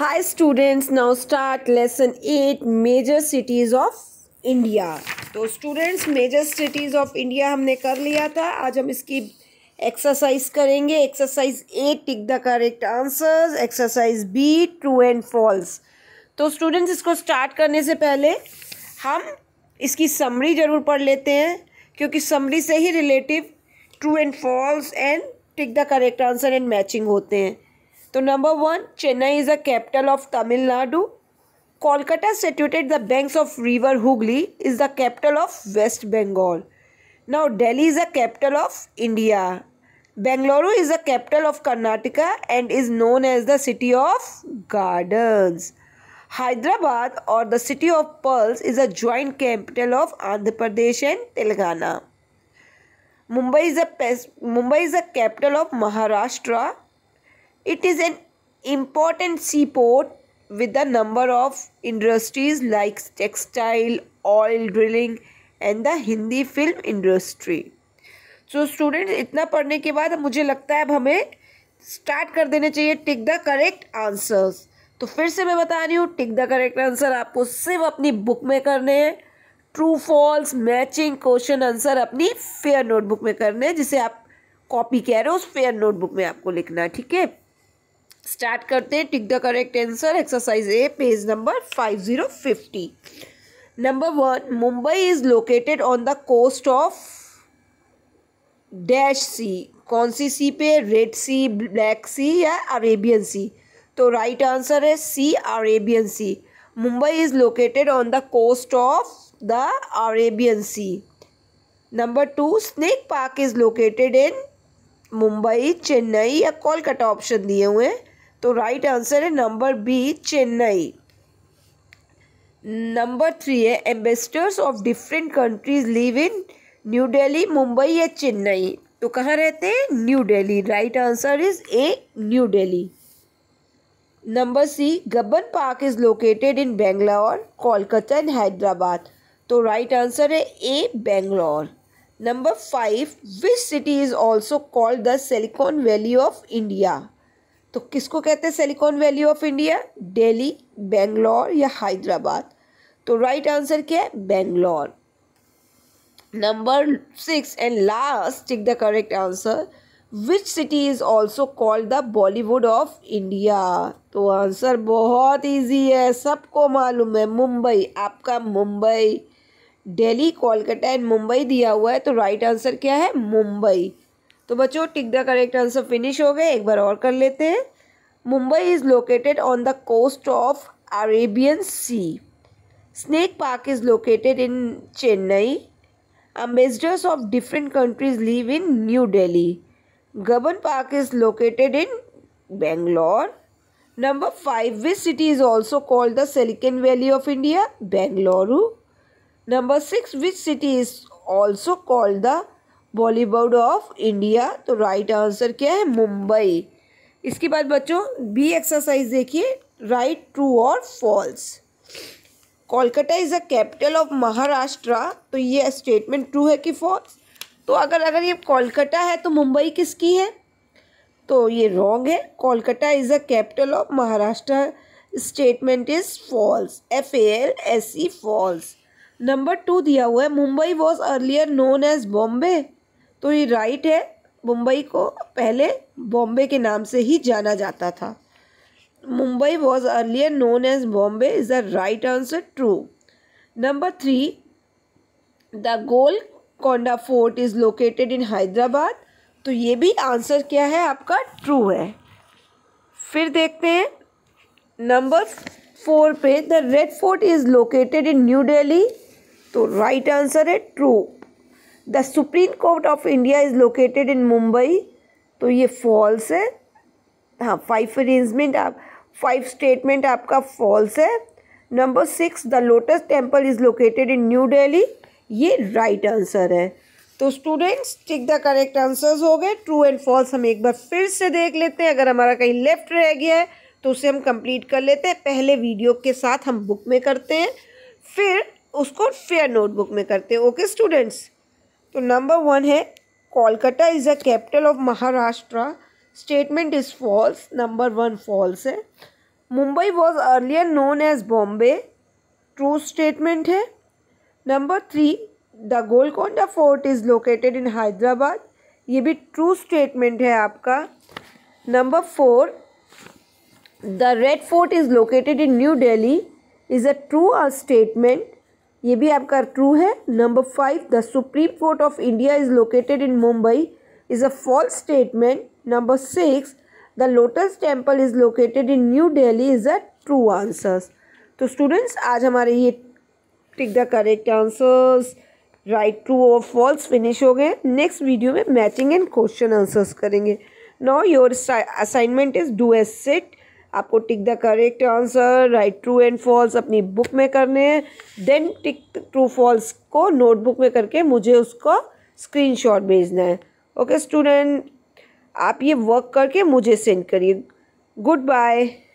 High students now start lesson eight major cities of India तो students major cities of India हमने कर लिया था आज हम इसकी एक्सरसाइज करेंगे exercise A tick the correct answers exercise B true and false तो स्टूडेंट्स इसको स्टार्ट करने से पहले हम इसकी समरी ज़रूर पढ़ लेते हैं क्योंकि समरी से ही relative true and false and tick the correct answer and matching होते हैं तो number one Chennai is capital capital of Tamil Nadu Kolkata situated the banks of river Hooghly is the capital of West Bengal now delhi is the capital of India Bengaluru is the capital of Karnataka and is known as the city of gardens Hyderabad or the city of pearls is a joint capital of Andhra Pradesh and Telangana. Mumbai is a Mumbai is a capital of Maharashtra It is an important seaport with a number of industries like textile, oil drilling and the Hindi film industry so student इतना पढ़ने के बाद मुझे लगता है अब हमें start कर देने चाहिए टिक द करेक्ट आंसर्स तो फिर से मैं बता रही हूँ टिक द करेक्ट आंसर आपको सिर्फ अपनी बुक में करने हैं true false matching question answer अपनी फेयर नोटबुक में करने हैं जिसे आप कॉपी कह रहे हो उस फेयर नोटबुक में आपको लिखना है ठीक है स्टार्ट करते हैं tick the correct answer exercise A page number five zero fifty number one Mumbai is located on the coast of dash sea कौन सी सी पे रेड सी ब्लैक सी या अरेबियन सी तो राइट आंसर है C Arabian sea Mumbai is located on the coast of the Arabian sea number two snake park is located in Mumbai Chennai या Kolkata option दिए हुए हैं तो राइट आंसर है number B Chennai number three है ambassadors of different countries live in New Delhi Mumbai या चेन्नई तो कहाँ रहते हैं New Delhi right answer is A New Delhi number C Cubbon park is located in Bangalore Kolkata and Hyderabad तो राइट आंसर है A Bangalore number five which city is also called the Silicon Valley of India तो किसको कहते हैं Silicon Valley of India Delhi Bangalore या हैदराबाद तो right answer क्या है Bangalore number six and last tick the correct answer which city is also called the Bollywood of India तो answer बहुत ईजी है सबको मालूम है मुंबई आपका मुंबई दिल्ली कोलकाता एंड मुंबई दिया हुआ है तो राइट right आंसर क्या है मुंबई तो बच्चों tick the correct answer finish हो गए एक बार और कर लेते हैं Mumbai is located on the coast of Arabian sea snake park is located in Chennai ambassadors of different countries live in New Delhi Cubbon park is located in Bangalore number five which city is also called the Silicon Valley of India Bengaluru number six which city is also called the Bollywood of India तो right answer क्या है मुंबई इसके बाद बच्चों B exercise देखिए right true और false Kolkata is a capital of Maharashtra तो ये स्टेटमेंट ट्रू है कि फॉल्स तो अगर अगर ये कोलकाता है तो मुंबई किसकी है तो ये रॉन्ग है Kolkata is a capital of Maharashtra statement is false F A L S E false number two दिया हुआ है Mumbai was earlier known as Bombay तो ये राइट है मुंबई को पहले बॉम्बे के नाम से ही जाना जाता था Mumbai was earlier known as Bombay is the right answer true number three the Golconda fort is located in Hyderabad तो ये भी आंसर क्या है आपका ट्रू है फिर देखते हैं नंबर फोर पे the red fort is located in New Delhi तो राइट आंसर है true the supreme court of India is located in Mumbai तो ये फॉल्स है हाँ फाइव अरेंजमेंट आप फाइव स्टेटमेंट आपका फॉल्स है number six the lotus temple is located in New Delhi ये राइट right आंसर है तो students tick the correct answers हो गए ट्रू एंड फॉल्स हम एक बार फिर से देख लेते हैं अगर हमारा कहीं लेफ्ट रह गया है तो उसे हम कंप्लीट कर लेते हैं पहले वीडियो के साथ हम बुक में करते हैं फिर उसको फेयर नोटबुक में करते हैं ओके स्टूडेंट्स तो नंबर वन है Kolkata is the capital of Maharashtra statement is false number one false है Mumbai was earlier known as Bombay true statement है number three the Golconda fort is located in Hyderabad ये भी ट्रू स्टेटमेंट है आपका number four the red fort is located in New Delhi is a true statement ये भी आपका true है number five the supreme court of India is located in Mumbai is a false statement number six the lotus temple is located in New Delhi is a true answers तो students आज हमारे ये tick the correct answers right true और false finish हो गए next video में matching and question answers करेंगे no your assignment is do as set आपको tick the correct answer right true and false अपनी बुक में करने हैं देन टिक ट्रू फॉल्स को नोटबुक में करके मुझे उसको स्क्रीनशॉट भेजना है ओके okay, स्टूडेंट आप ये वर्क करके मुझे सेंड करिए गुड बाय